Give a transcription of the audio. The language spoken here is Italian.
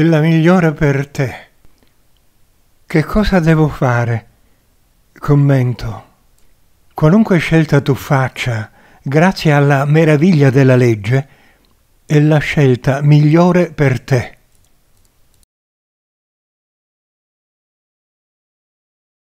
la migliore per te. Che cosa devo fare? Commento. Qualunque scelta tu faccia, grazie alla meraviglia della legge, è la scelta migliore per te.